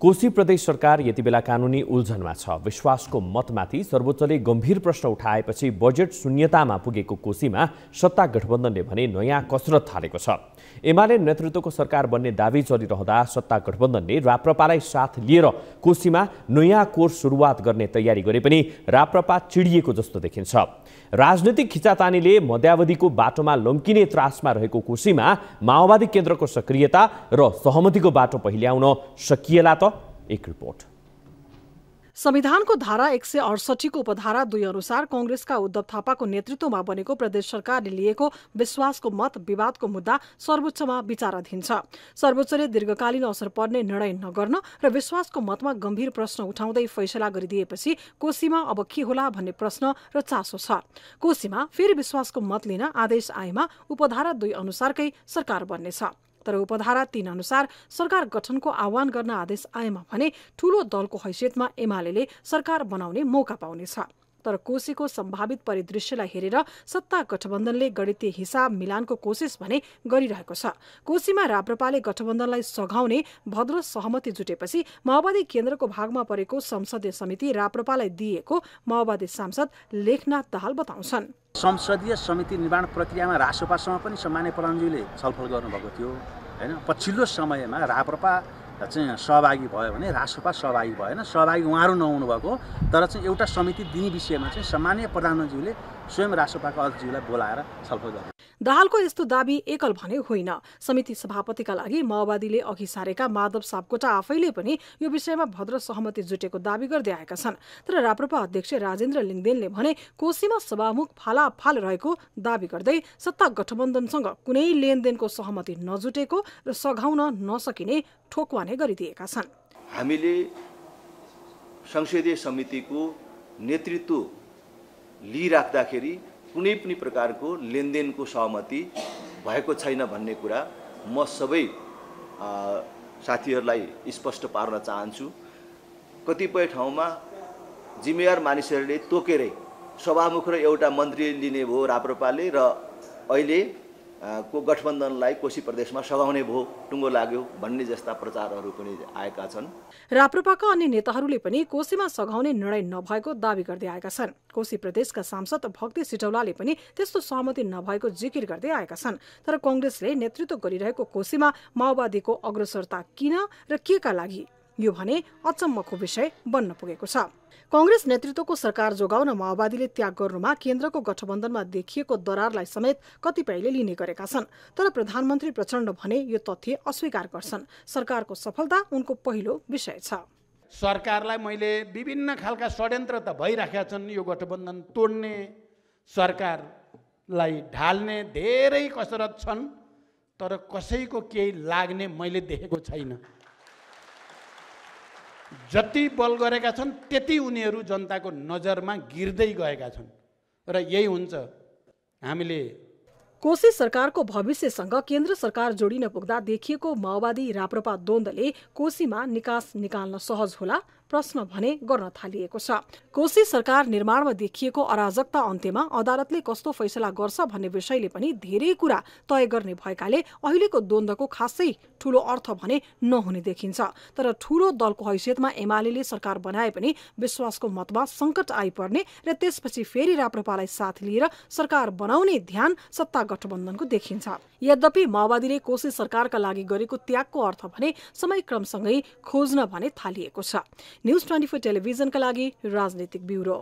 कोशी प्रदेश सरकार यति बेला कानुनी उल्झनमा छ विश्वासको मतमाथि सर्वोच्चले गम्भीर प्रश्न उठाएपछि बजेट शून्यतामा पुगेको कोशीमा सत्ता गठबन्धनले भने नयाँ कसरत थालेको छ एमाले नेतृत्वको सरकार बन्ने दावी चलिरहँदा सत्ता गठबन्धनले राप्रपालाई साथ लिएर कोशीमा नयाँ कोर्स सुरुवात गर्ने तयारी गरे पनि राप्रपा चिडिएको जस्तो देखिन्छ राजनैतिक खिचातानीले मध्यावधिको बाटोमा लम्किने त्रासमा रहेको कोशीमा माओवादी केन्द्रको सक्रियता र सहमतिको बाटो पहिल्याउन सकिएला त एक रिपोर्ट संविधानको धारा एक सय अडसठीको उपधारा दुई अनुसार कंग्रेसका उद्धव थापाको नेतृत्वमा बनेको प्रदेश सरकारले लिएको विश्वासको मत विवादको मुद्दा सर्वोच्चमा विचाराधीन छ सर्वोच्चले दीर्घकालीन असर पर्ने निर्णय नगर्न र विश्वासको मतमा गम्भीर प्रश्न उठाउँदै फैसला गरिदिएपछि कोशीमा अब के होला भन्ने प्रश्न र चासो छ कोशीमा फेरि विश्वासको मत लिन आदेश आएमा उपधारा दुई अनुसारकै सरकार बन्नेछ तर उपधारा तीन अनुसार सरकार गठनको आह्वान गर्न आदेश आएमा भने ठूलो दलको हैसियतमा एमाले सरकार बनाउने मौका पाउनेछ तर कोशीको सम्भावित परिदृश्यलाई हेरेर सत्ता गठबन्धनले गणितीय हिसाब मिलानको कोसिस भने गरिरहेको छ कोशीमा राप्रपाले गठबन्धनलाई सघाउने भद्र सहमति जुटेपछि माओवादी केन्द्रको भागमा परेको संसदीय समिति राप्रपालाई दिएको माओवादी सांसद लेखनाथ दाहाल बताउँछन् संसदीय समिति निर्माण प्रक्रियामा रासोपासँग पनि सामान्य प्रधानजीले छलफल गर्नुभएको थियो होइन पछिल्लो समयमा राप्रपा चाहिँ सहभागी भयो भने रासोपा सहभागी भएन सहभागी उहाँहरू नहुनुभएको भएको तर चाहिँ एउटा समिति दिने विषयमा चाहिँ सामान्य प्रधानमन्त्रीले स्वयं रासोपाको अध्यक्षज्यूलाई बोलाएर छलफल गर्नु दाहालको यस्तो दावी एकल भने होइन समिति सभापतिका लागि माओवादीले अघि सारेका माधव सापकोटा आफैले पनि यो विषयमा भद्र सहमति जुटेको दावी गर्दै आएका छन् तर राप्रपा अध्यक्ष राजेन्द्र लिङदेनले भने कोशीमा सभामुख फालाफाल रहेको दावी गर्दै सत्ता गठबन्धनसँग कुनै लेनदेनको सहमति नजुटेको र सघाउन नसकिने ठोक्वाने गरिदिएका छन् हामीले संसदीय समितिको नेतृत्व लिइराख्दाखेरि कुनै पनि प्रकारको लेनदेनको सहमति भएको छैन भन्ने कुरा म सबै साथीहरूलाई स्पष्ट पार्न चाहन्छु कतिपय ठाउँमा जिम्मेवार मानिसहरूले तोकेरै सभामुख र एउटा मन्त्री लिने भयो राप्रपाले र अहिले को गठबन्धनलाई कोशी प्रदेशमा सघाउने भयो टुङ्गो लाग्यो भन्ने जस्ता प्रचारहरू पनि आएका छन् राप्रपाका अन्य नेताहरूले पनि कोशीमा सघाउने निर्णय नभएको दावी गर्दै आएका छन् कोशी प्रदेशका सांसद भक्ति सिटौलाले पनि त्यस्तो सहमति नभएको जिकिर गर्दै आएका छन् तर कङ्ग्रेसले नेतृत्व गरिरहेको कोशीमा माओवादीको अग्रसरता किन र के का लागि यो भने अचम्मको विषय बन्न पुगेको छ कङ्ग्रेस नेतृत्वको सरकार जोगाउन माओवादीले त्याग गर्नुमा केन्द्रको गठबन्धनमा देखिएको दरारलाई समेत कतिपयले लिने गरेका छन् तर प्रधानमन्त्री प्रचण्ड भने यो तथ्य अस्वीकार गर्छन् सरकारको सफलता उनको पहिलो विषय छ सरकारलाई मैले विभिन्न खालका षड्यन्त्र त भइराखेका छन् यो गठबन्धन तोड्ने सरकारलाई ढाल्ने धेरै कसरत छन् तर कसैको केही लाग्ने मैले देखेको छैन जति बल गरेका छन् त्यति उनीहरू जनताको नजरमा गिर्दै गएका छन् र यही हुन्छ हामीले कोशी सरकारको भविष्यसँग केन्द्र सरकार जोडिन पुग्दा देखिएको माओवादी राप्रपा द्वन्दले कोशीमा निकास निकाल्न सहज होला प्रश्न भने गर्न थालिएको छ कोशी सरकार निर्माणमा देखिएको अराजकता अन्त्यमा अदालतले कस्तो फैसला गर्छ भन्ने विषयले पनि धेरै कुरा तय गर्ने भएकाले अहिलेको द्वन्द्वको खासै ठूलो अर्थ भने नहुने देखिन्छ तर ठूलो दलको हैसियतमा एमाले सरकार बनाए पनि विश्वासको मतमा संकट आइपर्ने र त्यसपछि फेरि राप्रपालाई साथ लिएर सरकार बनाउने ध्यान सत्ता गठबन्धनको देखिन्छ यद्यपि माओवादीले कोशी सरकारका लागि गरेको त्यागको अर्थ भने समयक्रमसँगै खोज्न भने थालिएको छ न्युज ट्वेन्टी फोर टेलिभिजनका लागि राजनीतिक ब्युरो